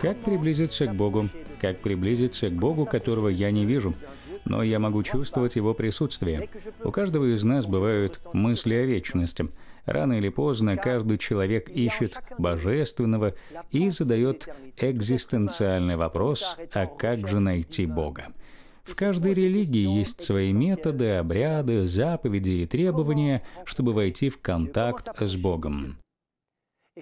Как приблизиться к Богу? Как приблизиться к Богу, которого я не вижу? но я могу чувствовать его присутствие. У каждого из нас бывают мысли о вечности. Рано или поздно каждый человек ищет божественного и задает экзистенциальный вопрос, а как же найти Бога? В каждой религии есть свои методы, обряды, заповеди и требования, чтобы войти в контакт с Богом.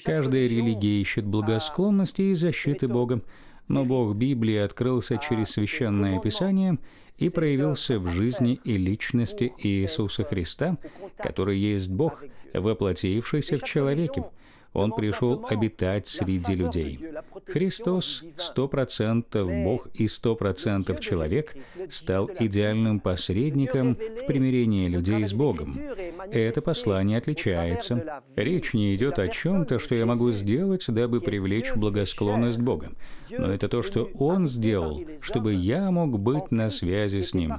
Каждая религия ищет благосклонности и защиты Бога, но Бог Библии открылся через Священное Писание и проявился в жизни и личности Иисуса Христа, который есть Бог, воплотившийся в человеке. Он пришел обитать среди людей. Христос, сто процентов Бог и сто процентов человек, стал идеальным посредником в примирении людей с Богом. Это послание отличается. Речь не идет о чем-то, что я могу сделать, дабы привлечь благосклонность Бога. Но это то, что Он сделал, чтобы я мог быть на связи с Ним.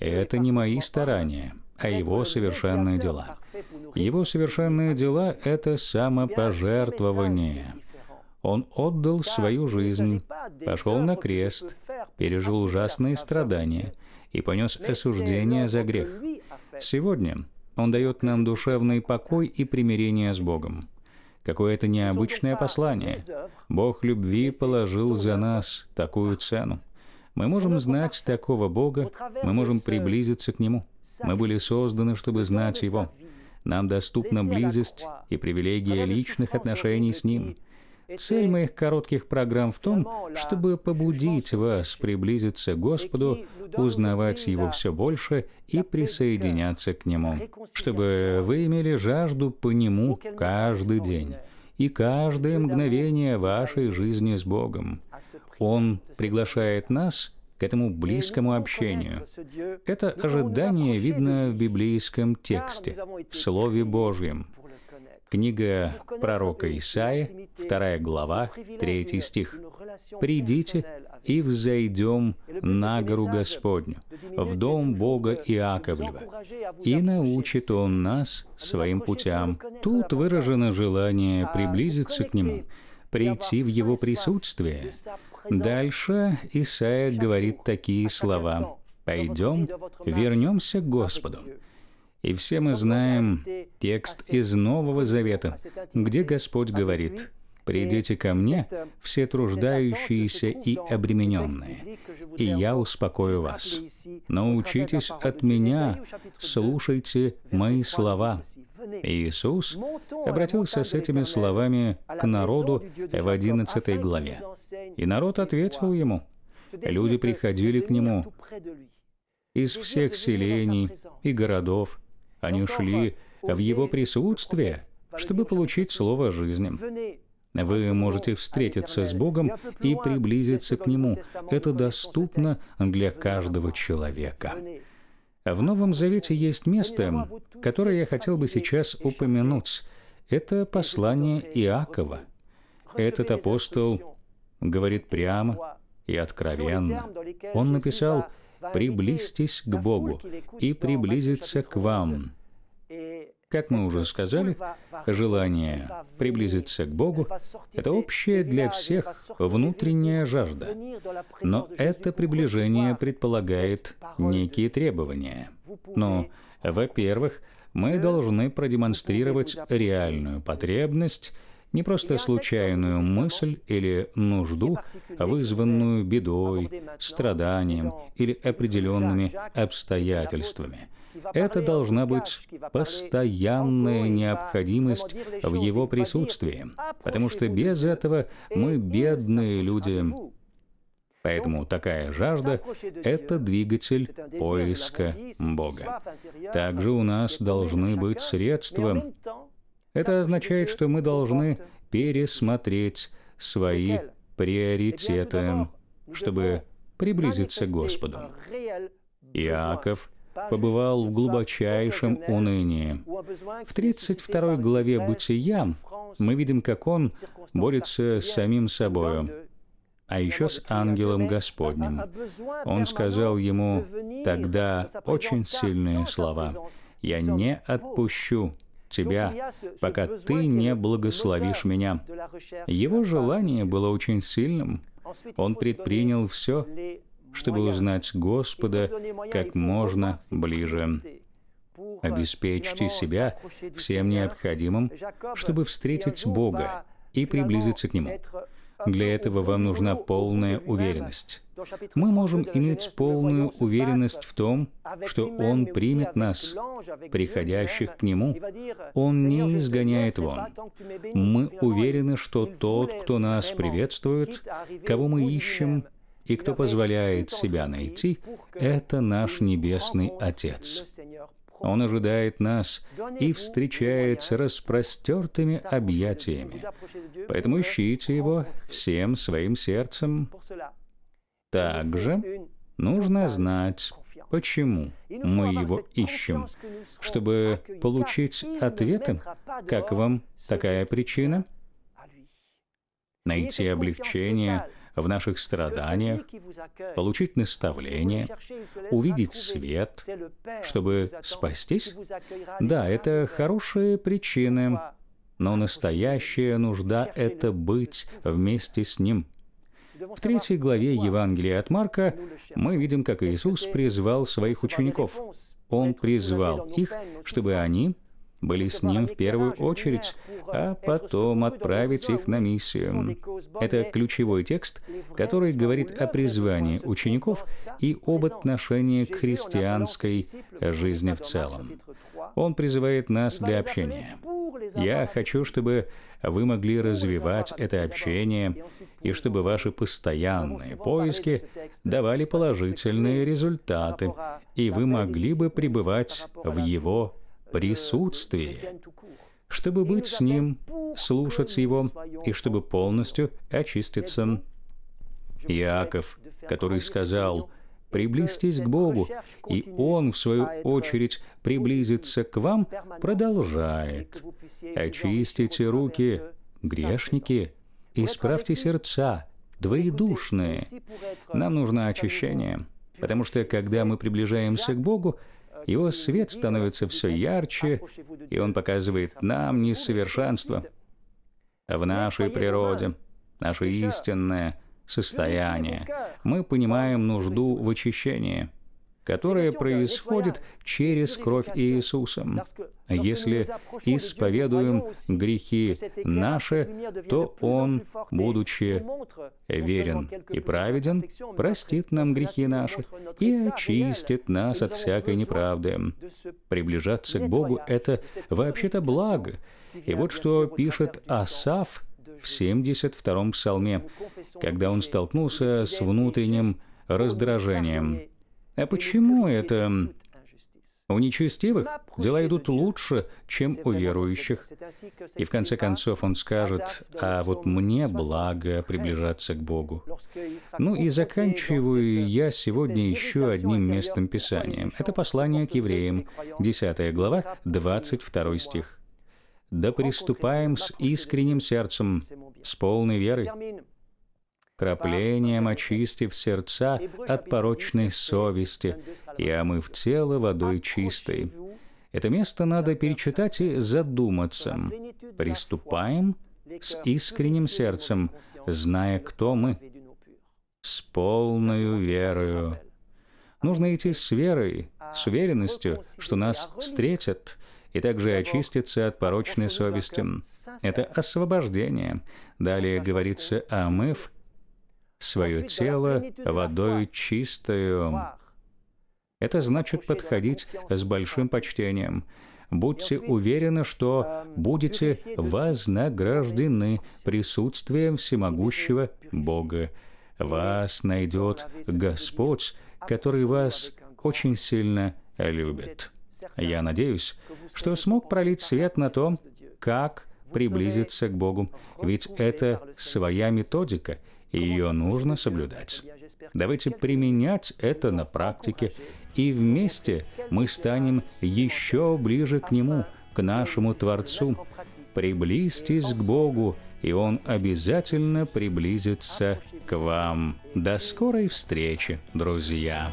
Это не мои старания, а Его совершенные дела. Его совершенные дела — это самопожертвование. Он отдал свою жизнь, пошел на крест, пережил ужасные страдания и понес осуждение за грех. Сегодня он дает нам душевный покой и примирение с Богом. Какое-то необычное послание. Бог любви положил за нас такую цену. Мы можем знать такого Бога, мы можем приблизиться к Нему. Мы были созданы, чтобы знать Его. Нам доступна близость и привилегия личных отношений с Ним. Цель моих коротких программ в том, чтобы побудить вас приблизиться к Господу, узнавать Его все больше и присоединяться к Нему, чтобы вы имели жажду по Нему каждый день и каждое мгновение вашей жизни с Богом. А Он приглашает нас – к этому близкому общению. Это ожидание видно в библейском тексте, в Слове Божьем. Книга пророка Исаи, 2 глава, 3 стих. «Придите и взойдем на гору Господню, в дом Бога Иаковлева, и научит Он нас своим путям». Тут выражено желание а приблизиться к Нему, прийти в его присутствие. Дальше Исаия говорит такие слова. «Пойдем, вернемся к Господу». И все мы знаем текст из Нового Завета, где Господь говорит – «Придите ко мне, все труждающиеся и обремененные, и я успокою вас. Научитесь от меня, слушайте мои слова». Иисус обратился с этими словами к народу в 11 главе. И народ ответил ему. Люди приходили к нему из всех селений и городов. Они шли в его присутствие, чтобы получить слово жизни. Вы можете встретиться с Богом и приблизиться к Нему. Это доступно для каждого человека. В Новом Завете есть место, которое я хотел бы сейчас упомянуть. Это послание Иакова. Этот апостол говорит прямо и откровенно. Он написал «Приблизьтесь к Богу, и приблизиться к вам». Как мы уже сказали, желание приблизиться к Богу – это общая для всех внутренняя жажда. Но это приближение предполагает некие требования. Ну, во-первых, мы должны продемонстрировать реальную потребность, не просто случайную мысль или нужду, вызванную бедой, страданием или определенными обстоятельствами – это должна быть постоянная необходимость в его присутствии, потому что без этого мы бедные люди. Поэтому такая жажда — это двигатель поиска Бога. Также у нас должны быть средства. Это означает, что мы должны пересмотреть свои приоритеты, чтобы приблизиться к Господу. Иаков побывал в глубочайшем унынии. В 32 главе «Бытия» мы видим, как он борется с самим собою, а еще с ангелом Господним. Он сказал ему тогда очень сильные слова. «Я не отпущу тебя, пока ты не благословишь меня». Его желание было очень сильным. Он предпринял все, чтобы узнать Господа как можно ближе. Обеспечьте себя всем необходимым, чтобы встретить Бога и приблизиться к Нему. Для этого вам нужна полная уверенность. Мы можем иметь полную уверенность в том, что Он примет нас, приходящих к Нему. Он не изгоняет вон. Мы уверены, что Тот, кто нас приветствует, кого мы ищем, и кто позволяет себя найти, это наш Небесный Отец. Он ожидает нас и встречает с распростертыми объятиями. Поэтому ищите Его всем своим сердцем. Также нужно знать, почему мы его ищем, чтобы получить ответы, как вам такая причина? Найти облегчение – в наших страданиях, получить наставление, увидеть свет, чтобы спастись? Да, это хорошие причины, но настоящая нужда – это быть вместе с Ним. В третьей главе Евангелия от Марка мы видим, как Иисус призвал своих учеников. Он призвал их, чтобы они были с ним в первую очередь, а потом отправить их на миссию. Это ключевой текст, который говорит о призвании учеников и об отношении к христианской жизни в целом. Он призывает нас для общения. Я хочу, чтобы вы могли развивать это общение и чтобы ваши постоянные поиски давали положительные результаты, и вы могли бы пребывать в его присутствии, чтобы быть с Ним, слушаться Его и чтобы полностью очиститься. Иаков, который сказал, «Приблизьтесь к Богу, и Он, в свою очередь, приблизится к вам», продолжает. «Очистите руки, грешники, исправьте сердца, двоедушные». Нам нужно очищение, потому что, когда мы приближаемся к Богу, его свет становится все ярче, и он показывает нам несовершенство в нашей природе, наше истинное состояние. Мы понимаем нужду в очищении – которое euh, происходит через кровь Иисуса. Если исповедуем грехи наши, то Он, будучи верен и праведен, простит нам грехи наши и очистит нас от всякой неправды. Приближаться к Богу – это вообще-то благо. И вот что пишет Асав в 72-м псалме, когда он столкнулся с внутренним раздражением. А почему это? У нечестивых дела идут лучше, чем у верующих. И в конце концов он скажет, а вот мне благо приближаться к Богу. Ну и заканчиваю я сегодня еще одним местным писанием. Это послание к евреям, 10 глава, 22 стих. «Да приступаем с искренним сердцем, с полной верой» краплением очистив сердца от порочной совести и омыв тело водой чистой. Это место надо перечитать и задуматься. Приступаем с искренним сердцем, зная, кто мы, с полной верою. Нужно идти с верой, с уверенностью, что нас встретят, и также очиститься от порочной совести. Это освобождение. Далее говорится омыв свое тело водой чистою. Это значит подходить с большим почтением. Будьте уверены, что э, будете вознаграждены присутствием всемогущего Бога. Вас найдет Господь, а который вас очень сильно любит. Я надеюсь, что смог пролить свет на том, как приблизиться к Богу, ведь это своя методика — и ее нужно соблюдать. Давайте применять это на практике, и вместе мы станем еще ближе к Нему, к нашему Творцу. Приблизьтесь к Богу, и Он обязательно приблизится к вам. До скорой встречи, друзья!